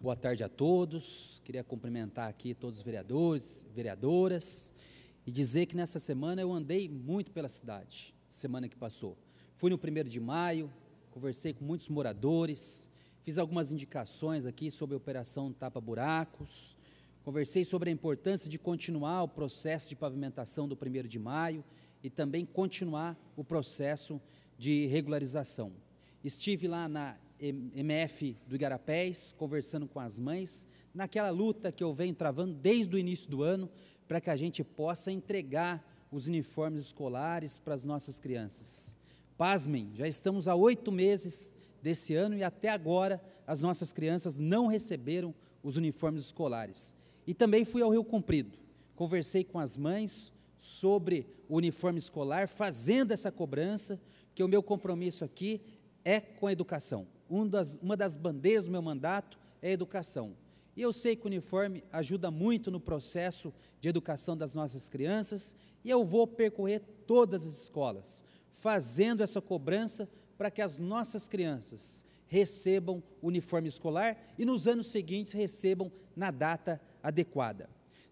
Boa tarde a todos. Queria cumprimentar aqui todos os vereadores, vereadoras e dizer que nessa semana eu andei muito pela cidade, semana que passou. Fui no primeiro de maio, conversei com muitos moradores, fiz algumas indicações aqui sobre a operação Tapa Buracos, conversei sobre a importância de continuar o processo de pavimentação do primeiro de maio e também continuar o processo de regularização. Estive lá na MF do Igarapés, conversando com as mães, naquela luta que eu venho travando desde o início do ano, para que a gente possa entregar os uniformes escolares para as nossas crianças. Pasmem, já estamos há oito meses desse ano e até agora as nossas crianças não receberam os uniformes escolares. E também fui ao Rio Comprido, conversei com as mães sobre o uniforme escolar, fazendo essa cobrança, que o meu compromisso aqui é com a educação um das, uma das bandeiras do meu mandato é a educação. E eu sei que o uniforme ajuda muito no processo de educação das nossas crianças, e eu vou percorrer todas as escolas, fazendo essa cobrança para que as nossas crianças recebam uniforme escolar e nos anos seguintes recebam na data adequada.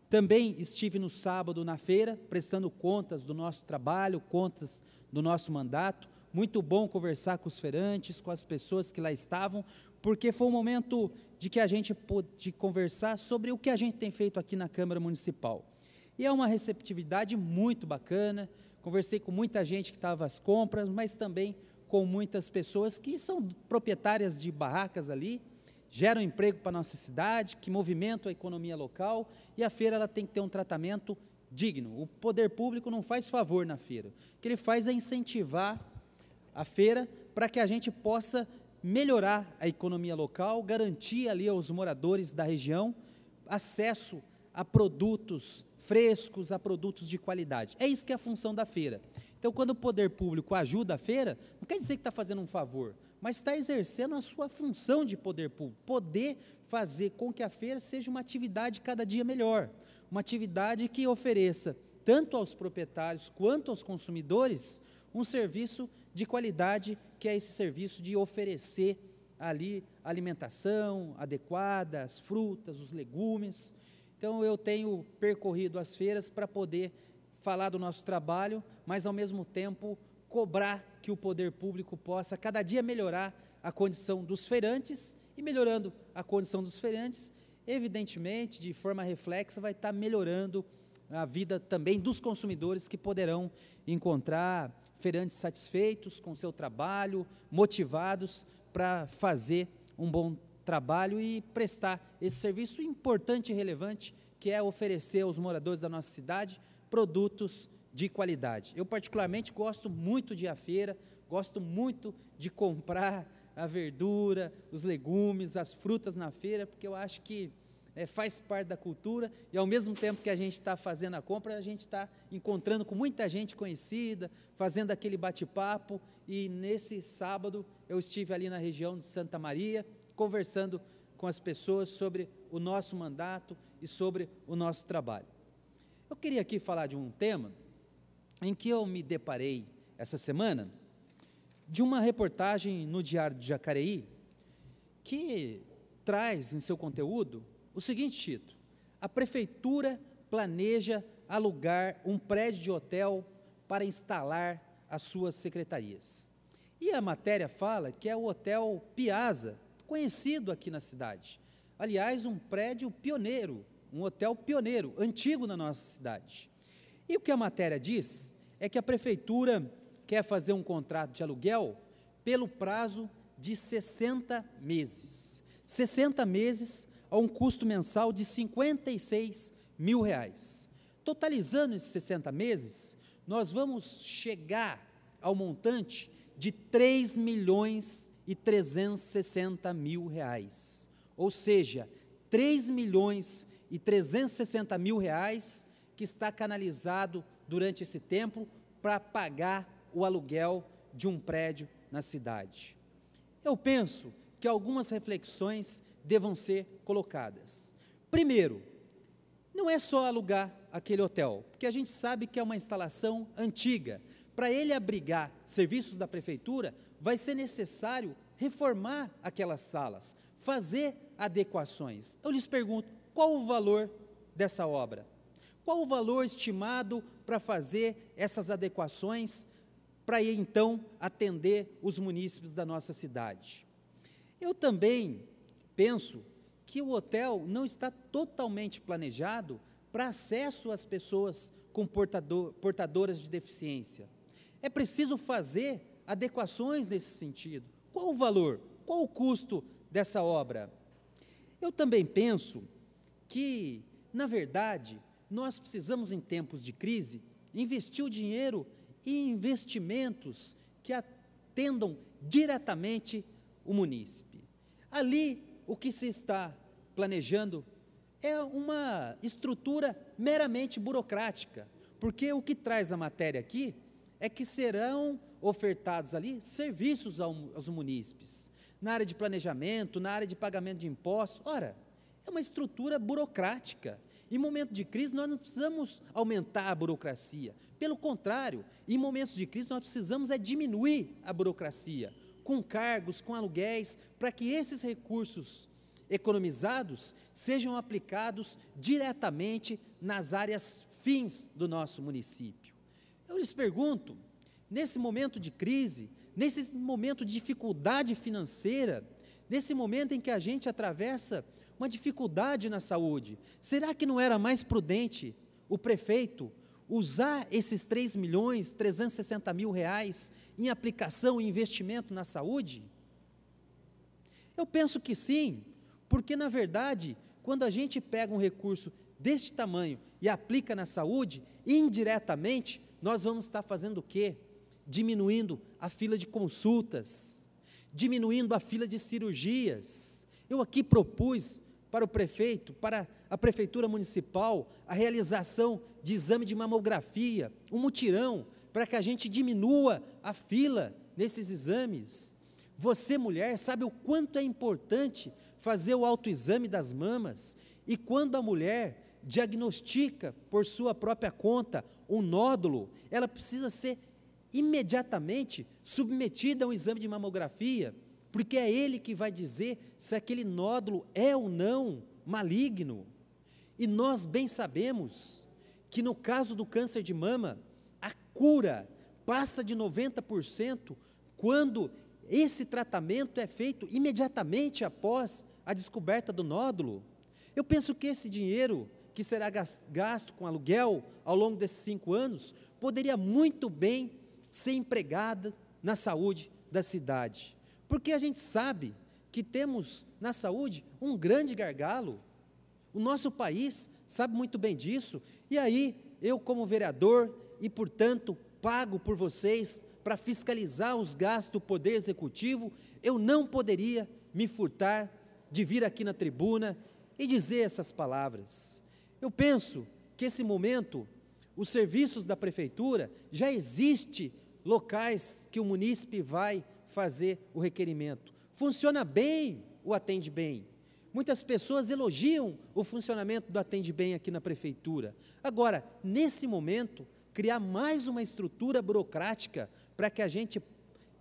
Também estive no sábado na feira prestando contas do nosso trabalho, contas do nosso mandato, muito bom conversar com os feirantes, com as pessoas que lá estavam, porque foi um momento de que a gente pôde conversar sobre o que a gente tem feito aqui na Câmara Municipal. E é uma receptividade muito bacana. Conversei com muita gente que estava às compras, mas também com muitas pessoas que são proprietárias de barracas ali, geram emprego para a nossa cidade, que movimentam a economia local e a feira ela tem que ter um tratamento digno. O poder público não faz favor na feira. O que ele faz é incentivar a feira para que a gente possa melhorar a economia local, garantir ali aos moradores da região acesso a produtos frescos, a produtos de qualidade. É isso que é a função da feira. Então, quando o poder público ajuda a feira, não quer dizer que está fazendo um favor, mas está exercendo a sua função de poder público, poder fazer com que a feira seja uma atividade cada dia melhor, uma atividade que ofereça tanto aos proprietários quanto aos consumidores um serviço de qualidade que é esse serviço de oferecer ali alimentação adequada, as frutas, os legumes. Então eu tenho percorrido as feiras para poder falar do nosso trabalho, mas ao mesmo tempo cobrar que o poder público possa cada dia melhorar a condição dos feirantes e melhorando a condição dos feirantes, evidentemente, de forma reflexa, vai estar melhorando a vida também dos consumidores que poderão encontrar feirantes satisfeitos com seu trabalho, motivados para fazer um bom trabalho e prestar esse serviço importante e relevante que é oferecer aos moradores da nossa cidade produtos de qualidade. Eu particularmente gosto muito de ir à feira, gosto muito de comprar a verdura, os legumes, as frutas na feira, porque eu acho que né, faz parte da cultura, e ao mesmo tempo que a gente está fazendo a compra, a gente está encontrando com muita gente conhecida, fazendo aquele bate-papo, e nesse sábado eu estive ali na região de Santa Maria, conversando com as pessoas sobre o nosso mandato e sobre o nosso trabalho. Eu queria aqui falar de um tema em que eu me deparei essa semana, de uma reportagem no Diário de Jacareí, que traz em seu conteúdo o seguinte título: A prefeitura planeja alugar um prédio de hotel para instalar as suas secretarias. E a matéria fala que é o Hotel Piazza, conhecido aqui na cidade. Aliás, um prédio pioneiro, um hotel pioneiro, antigo na nossa cidade. E o que a matéria diz é que a prefeitura quer fazer um contrato de aluguel pelo prazo de 60 meses. 60 meses a um custo mensal de 56 mil reais. Totalizando esses 60 meses, nós vamos chegar ao montante de 3 milhões e 360 mil reais. Ou seja, 3 milhões e 360 mil reais que está canalizado durante esse tempo para pagar o aluguel de um prédio na cidade. Eu penso que algumas reflexões devam ser colocadas. Primeiro, não é só alugar aquele hotel, porque a gente sabe que é uma instalação antiga. Para ele abrigar serviços da prefeitura, vai ser necessário reformar aquelas salas, fazer adequações. Eu lhes pergunto: qual o valor dessa obra? Qual o valor estimado para fazer essas adequações para então atender os munícipes da nossa cidade? Eu também penso que o hotel não está totalmente planejado para acesso às pessoas com portador, portadoras de deficiência. É preciso fazer adequações nesse sentido. Qual o valor? Qual o custo dessa obra? Eu também penso que, na verdade, nós precisamos, em tempos de crise, investir o dinheiro em investimentos que atendam diretamente o munícipe. Ali o que se está planejando é uma estrutura meramente burocrática, porque o que traz a matéria aqui é que serão ofertados ali serviços aos munícipes, na área de planejamento, na área de pagamento de impostos. Ora, é uma estrutura burocrática. Em momento de crise, nós não precisamos aumentar a burocracia. Pelo contrário, em momentos de crise, nós precisamos é diminuir a burocracia, com cargos, com aluguéis, para que esses recursos economizados sejam aplicados diretamente nas áreas fins do nosso município. Eu lhes pergunto, nesse momento de crise, nesse momento de dificuldade financeira, nesse momento em que a gente atravessa uma dificuldade na saúde, será que não era mais prudente o prefeito usar esses 3 milhões, 360 mil reais em aplicação e investimento na saúde? Eu penso que sim, porque na verdade, quando a gente pega um recurso deste tamanho e aplica na saúde, indiretamente, nós vamos estar fazendo o quê? Diminuindo a fila de consultas, diminuindo a fila de cirurgias. Eu aqui propus para o prefeito, para a prefeitura municipal, a realização de exame de mamografia, um mutirão, para que a gente diminua a fila nesses exames. Você, mulher, sabe o quanto é importante fazer o autoexame das mamas e quando a mulher diagnostica por sua própria conta um nódulo, ela precisa ser imediatamente submetida a um exame de mamografia porque é ele que vai dizer se aquele nódulo é ou não maligno. E nós bem sabemos que no caso do câncer de mama, a cura passa de 90% quando esse tratamento é feito imediatamente após a descoberta do nódulo. Eu penso que esse dinheiro que será gasto com aluguel ao longo desses cinco anos poderia muito bem ser empregado na saúde da cidade. Porque a gente sabe que temos na saúde um grande gargalo. O nosso país sabe muito bem disso. E aí, eu, como vereador, e portanto pago por vocês para fiscalizar os gastos do Poder Executivo, eu não poderia me furtar de vir aqui na tribuna e dizer essas palavras. Eu penso que esse momento, os serviços da prefeitura já existe locais que o munícipe vai fazer o requerimento. Funciona bem o atende bem. Muitas pessoas elogiam o funcionamento do atende bem aqui na prefeitura. Agora, nesse momento, criar mais uma estrutura burocrática para que a gente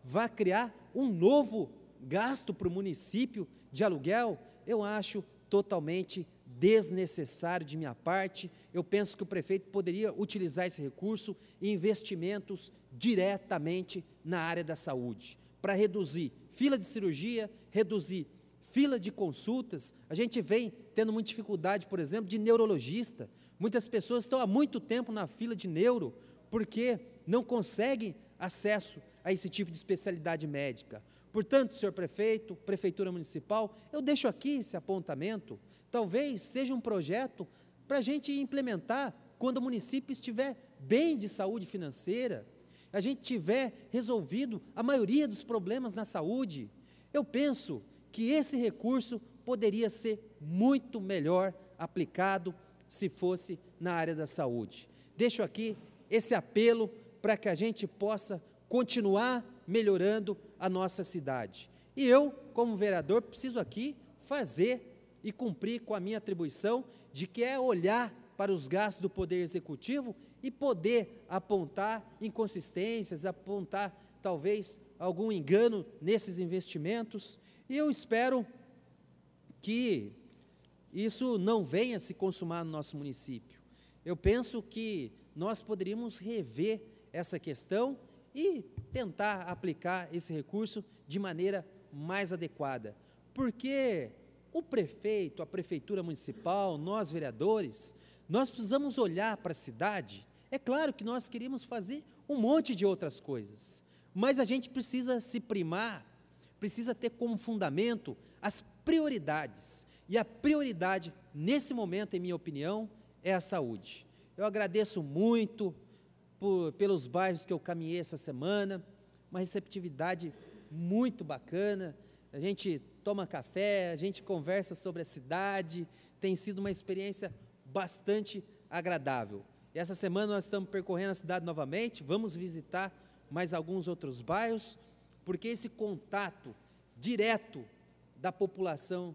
vá criar um novo gasto para o município de aluguel, eu acho totalmente desnecessário de minha parte. Eu penso que o prefeito poderia utilizar esse recurso em investimentos diretamente na área da saúde para reduzir fila de cirurgia, reduzir fila de consultas. A gente vem tendo muita dificuldade, por exemplo, de neurologista. Muitas pessoas estão há muito tempo na fila de neuro porque não conseguem acesso a esse tipo de especialidade médica. Portanto, senhor prefeito, prefeitura municipal, eu deixo aqui esse apontamento. Talvez seja um projeto para a gente implementar quando o município estiver bem de saúde financeira, a gente tiver resolvido a maioria dos problemas na saúde, eu penso que esse recurso poderia ser muito melhor aplicado se fosse na área da saúde. Deixo aqui esse apelo para que a gente possa continuar melhorando a nossa cidade. E eu, como vereador, preciso aqui fazer e cumprir com a minha atribuição de que é olhar para os gastos do Poder Executivo e poder apontar inconsistências, apontar talvez algum engano nesses investimentos. E eu espero que isso não venha se consumar no nosso município. Eu penso que nós poderíamos rever essa questão e tentar aplicar esse recurso de maneira mais adequada. Porque o prefeito, a prefeitura municipal, nós vereadores, nós precisamos olhar para a cidade é claro que nós queríamos fazer um monte de outras coisas, mas a gente precisa se primar, precisa ter como fundamento as prioridades. E a prioridade, nesse momento, em minha opinião, é a saúde. Eu agradeço muito por, pelos bairros que eu caminhei essa semana, uma receptividade muito bacana. A gente toma café, a gente conversa sobre a cidade, tem sido uma experiência bastante agradável. E essa semana nós estamos percorrendo a cidade novamente, vamos visitar mais alguns outros bairros, porque esse contato direto da população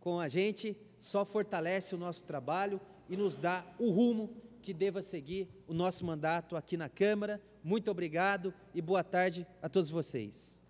com a gente só fortalece o nosso trabalho e nos dá o rumo que deva seguir o nosso mandato aqui na Câmara. Muito obrigado e boa tarde a todos vocês.